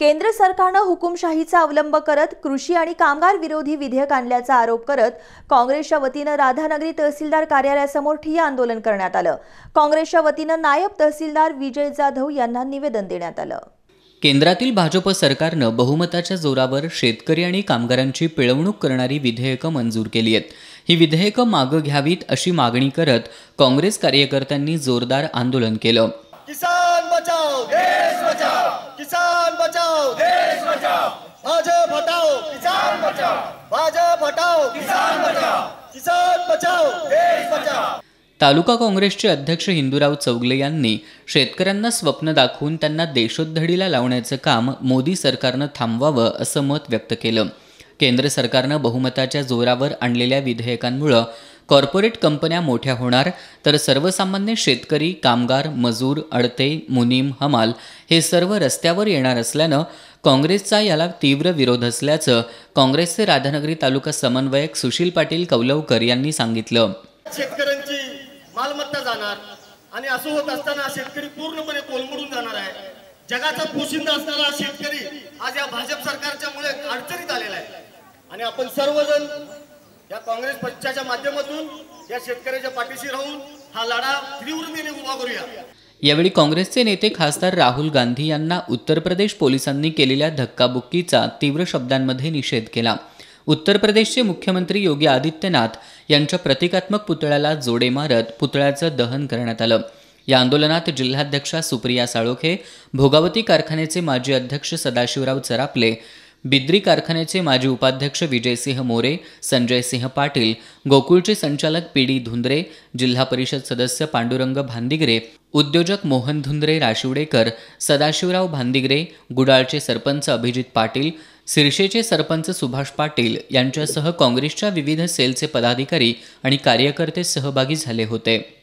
केंद्र सरकारनं हुकुमशाहीचा अवलंब करत कृषी आणि कामगार विरोधी विधेयक आणल्याचा आरोप करत काँग्रेसच्या वतीनं राधानगरी तहसीलदार कार्यालयासमोर ठिय्या आंदोलन करण्यात आलं काँग्रेसच्या वतीनं नायब तहसीलदार विजय जाधव यांना निवेदन देण्यात आलं केंद्रातील भाजप सरकारनं बहुमताच्या जोरावर शेतकरी आणि कामगारांची पिळवणूक करणारी विधेयकं मंजूर केली आहेत ही विधेयकं मागं घ्यावीत अशी मागणी करत काँग्रेस कार्यकर्त्यांनी जोरदार आंदोलन केलं किसान किसान बचाओ देश बचाओ भाजप हटाओ किसान बचाओ भाजप हटाओ किसान बचाओ किसान बचाओ देश बचाओ तालुका काँग्रेसचे अध्यक्ष हिंदूराव चौगले यांनी शेतकऱ्यांना स्वप्न दाखवून त्यांना देशोद्धडीला लावण्याचं काम मोदी सरकारनं थांबवावं असं मत व्यक्त केलं केंद्र सरकारनं बहुमताच्या जोरावर आणलेल्या विधेयकांमुळे कॉर्पोरेट कंपन्या मोठ्या होणार तर सर्वसामान्य शेतकरी कामगार मजूर अडते मुनीम हमाल हे सर्व रस्त्यावर येणार असल्यानं काँग्रेसचा याला तीव्र विरोध असल्याचं काँग्रेसचे राधानगरी तालुका समन्वयक सुशील पाटील कौलवकर यांनी सांगितलं शेतकऱ्यांची मालमत्ता जाणार आणि असं होत असताना शेतकरी पूर्णपणे कोलमडून जाणार आहे जगाचा पोशिंदा असणारा शेतकरी आज या भाजप सरकारच्या मुळे अडचणीत आलेला आहे आणि आपण सर्वजण या काँग्रेस पक्षाच्या माध्यमातून या शेतकऱ्याच्या पाठीशी राहून हा लढा तीव्रतेने उभा करूया यावेळी काँग्रेसचे नेते खासदार राहुल गांधी यांना उत्तर प्रदेश पोलिसांनी केलेल्या धक्काबुक्कीचा तीव्र शब्दांमध्ये निषेध केला उत्तर प्रदेशचे मुख्यमंत्री योगी आदित्यनाथ यांच्या प्रतिकात्मक पुतळ्याला जोडे मारत पुतळ्याचं दहन करण्यात आलं या आंदोलनात जिल्हाध्यक्षा सुप्रिया साळोखे भोगावती कारखान्याचे माजी अध्यक्ष सदाशिवराव चरापले बिद्री कारखान्याचे माजी उपाध्यक्ष विजयसिंह मोरे संजयसिंह पाटील गोकुळचे संचालक पी डी धुंद्रे जिल्हा परिषद सदस्य पांडुरंग भांदिगरे उद्योजक मोहन धुंद्रे राशिवडेकर सदाशिवराव भांदिगरे गुडाळचे सरपंच अभिजित पाटील सिरशेचे सरपंच सुभाष पाटील यांच्यासह काँग्रेसच्या विविध सेलचे पदाधिकारी आणि कार्यकर्ते सहभागी झाले होते